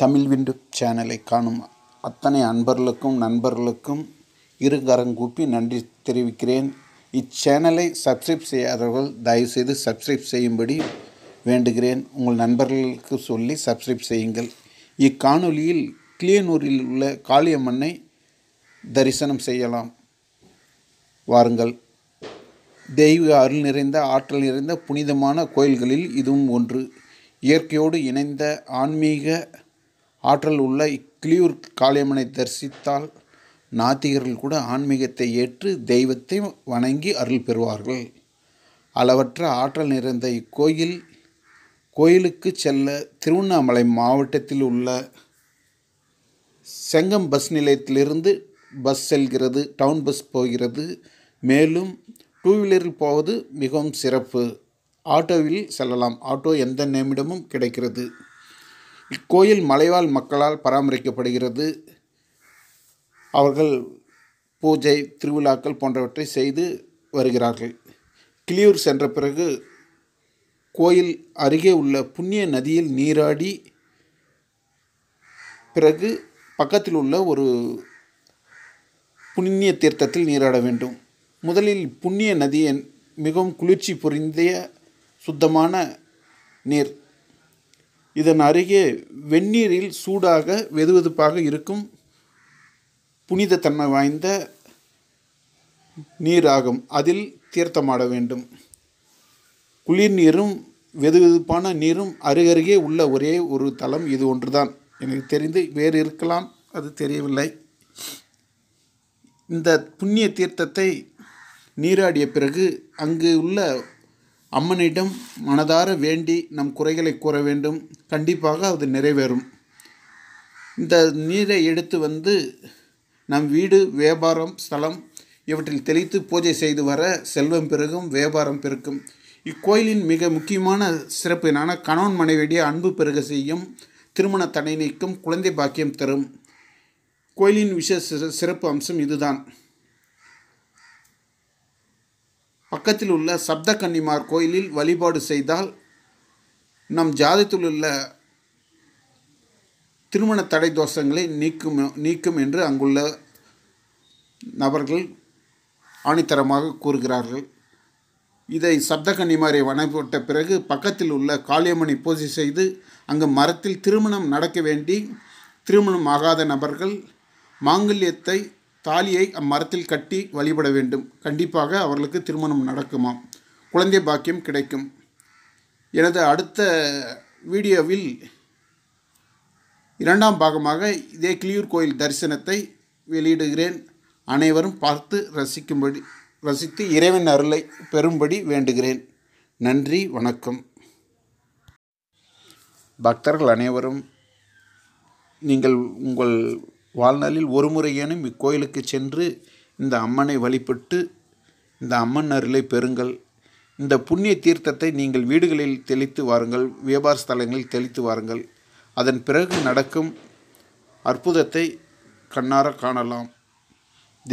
தமிழ் விண்டு சேனலை காணும் அத்தனை அன்பர்களுக்கும் நண்பர்களுக்கும் இரு கரங்கூப்பி நன்றி தெரிவிக்கிறேன் இச்சேனலை சப்ஸ்கிரைப் செய்யாதவர்கள் தயவுசெய்து சப்ஸ்கிரைப் செய்யும்படி வேண்டுகிறேன் உங்கள் நண்பர்களுக்கு சொல்லி சப்ஸ்கிரைப் செய்யுங்கள் இக்காணொலியில் கிளியனூரில் உள்ள காளியம்மனை தரிசனம் செய்யலாம் வாருங்கள் தெய்வ அருள் நிறைந்த ஆற்றல் நிறைந்த புனிதமான கோயில்களில் இதுவும் ஒன்று இயற்கையோடு இணைந்த ஆன்மீக ஆற்றல் உள்ள இக்கிளியூர் காளியம்மனை தரிசித்தால் நாத்திகர்கள் கூட ஆன்மீகத்தை ஏற்று தெய்வத்தை வணங்கி அருள் பெறுவார்கள் அளவற்ற ஆற்றல் நிறைந்த இக்கோயில் கோயிலுக்கு செல்ல திருவண்ணாமலை மாவட்டத்தில் உள்ள செங்கம் பஸ் நிலையத்திலிருந்து பஸ் செல்கிறது டவுன் பஸ் போகிறது மேலும் டூ வீலரில் போவது மிகவும் சிறப்பு ஆட்டோவில் செல்லலாம் ஆட்டோ எந்த நிமிடமும் கிடைக்கிறது இக்கோயில் மலைவாழ் மக்களால் பராமரிக்கப்படுகிறது அவர்கள் பூஜை திருவிழாக்கள் போன்றவற்றை செய்து வருகிறார்கள் கிளியூர் சென்ற பிறகு கோயில் அருகே உள்ள புண்ணிய நதியில் நீராடி பிறகு பக்கத்தில் உள்ள ஒரு புண்ணிய தீர்த்தத்தில் நீராட வேண்டும் முதலில் புண்ணிய நதியின் மிகவும் குளிர்ச்சி புரிந்திய சுத்தமான நீர் இதன் அருகே வெந்நீரில் சூடாக வெதுவெதுப்பாக இருக்கும் புனித தன்மை வாய்ந்த நீராகும் அதில் தீர்த்தமாட வேண்டும் குளிர் நீரும் வெதுவெதுப்பான நீரும் அருகருகே உள்ள ஒரே ஒரு தளம் இது ஒன்றுதான் எனக்கு தெரிந்து வேறு இருக்கலாம் அது தெரியவில்லை இந்த புண்ணிய தீர்த்தத்தை நீராடிய பிறகு அங்கு உள்ள அம்மனிடம் மனதார வேண்டி நம் குறைகளை கூற வேண்டும் கண்டிப்பாக அது நிறைவேறும் இந்த நீரை எடுத்து வந்து நம் வீடு வியாபாரம் ஸ்தலம் இவற்றில் தெளித்து பூஜை செய்து வர செல்வம் பெருகும் வியாபாரம் பெருக்கும் இக்கோயிலின் மிக முக்கியமான சிறப்பு என்னான கணவன் மனைவியுடைய அன்பு பெருக செய்யும் திருமண தடை நீக்கும் குழந்தை பாக்கியம் தரும் கோயிலின் விசேஷ சிறப்பு அம்சம் இதுதான் பக்கத்தில் உள்ள சப்த கன்னிமார் கோயிலில் வழிபாடு செய்தால் நம் ஜாதத்தில் உள்ள திருமண தடை தோஷங்களை நீக்கும் நீக்கும் என்று அங்குள்ள நபர்கள் ஆணித்தரமாக கூறுகிறார்கள் இதை சப்த கன்னிமாரை வனப்பட்ட பிறகு பக்கத்தில் உள்ள காளியம்மனை பூஜை செய்து அங்கு மரத்தில் திருமணம் நடக்க வேண்டி திருமணம் ஆகாத நபர்கள் மாங்கல்யத்தை தாலியை அம்மரத்தில் கட்டி வழிபட வேண்டும் கண்டிப்பாக அவர்களுக்கு திருமணம் நடக்குமாம் குழந்தை பாக்கியம் கிடைக்கும் எனது அடுத்த வீடியோவில் இரண்டாம் பாகமாக இதே கிளியூர் கோயில் தரிசனத்தை வெளியிடுகிறேன் அனைவரும் பார்த்து ரசிக்கும்படி ரசித்து இறைவன் அருளை பெறும்படி வேண்டுகிறேன் நன்றி வணக்கம் பக்தர்கள் அனைவரும் நீங்கள் உங்கள் வாழ்நாளில் ஒரு முறையேனும் இக்கோயிலுக்கு சென்று இந்த அம்மனை வழிபட்டு இந்த அம்மன் அருளை பெறுங்கள் இந்த புண்ணிய தீர்த்தத்தை நீங்கள் வீடுகளில் தெளித்து வாருங்கள் வியாபார ஸ்தலங்களில் தெளித்து வாருங்கள் அதன் பிறகு நடக்கும் அற்புதத்தை கண்ணார காணலாம்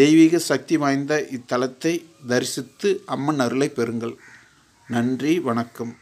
தெய்வீக சக்தி வாய்ந்த இத்தலத்தை தரிசித்து அம்மன் அருளை பெறுங்கள் நன்றி வணக்கம்